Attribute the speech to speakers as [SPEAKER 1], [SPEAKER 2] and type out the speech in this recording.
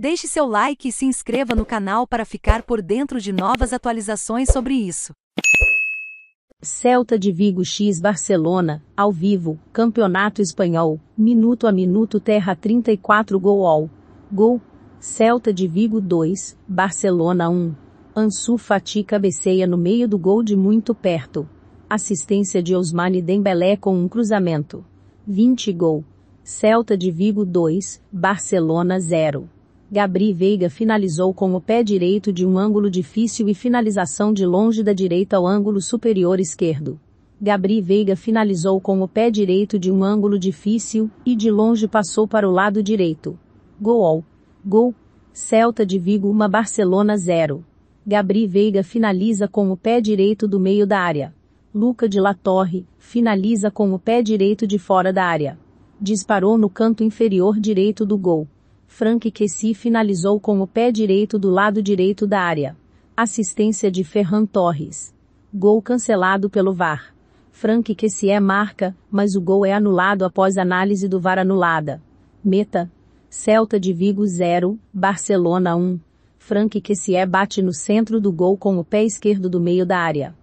[SPEAKER 1] Deixe seu like e se inscreva no canal para ficar por dentro de novas atualizações sobre isso. Celta de Vigo X Barcelona, ao vivo, Campeonato Espanhol, minuto a minuto Terra 34 Gol all. Gol, Celta de Vigo 2, Barcelona 1. Ansu Fati cabeceia no meio do gol de muito perto. Assistência de Osmani Dembélé com um cruzamento. 20 Gol. Celta de Vigo 2, Barcelona 0. Gabri Veiga finalizou com o pé direito de um ângulo difícil e finalização de longe da direita ao ângulo superior esquerdo. Gabri Veiga finalizou com o pé direito de um ângulo difícil e de longe passou para o lado direito. Goal. Gol. Celta de Vigo 1 Barcelona 0. Gabri Veiga finaliza com o pé direito do meio da área. Luca de La Torre finaliza com o pé direito de fora da área. Disparou no canto inferior direito do gol. Frank Kessie finalizou com o pé direito do lado direito da área. Assistência de Ferran Torres. Gol cancelado pelo VAR. Frank Kessie é marca, mas o gol é anulado após análise do VAR anulada. Meta. Celta de Vigo 0, Barcelona 1. Frank Kessie é bate no centro do gol com o pé esquerdo do meio da área.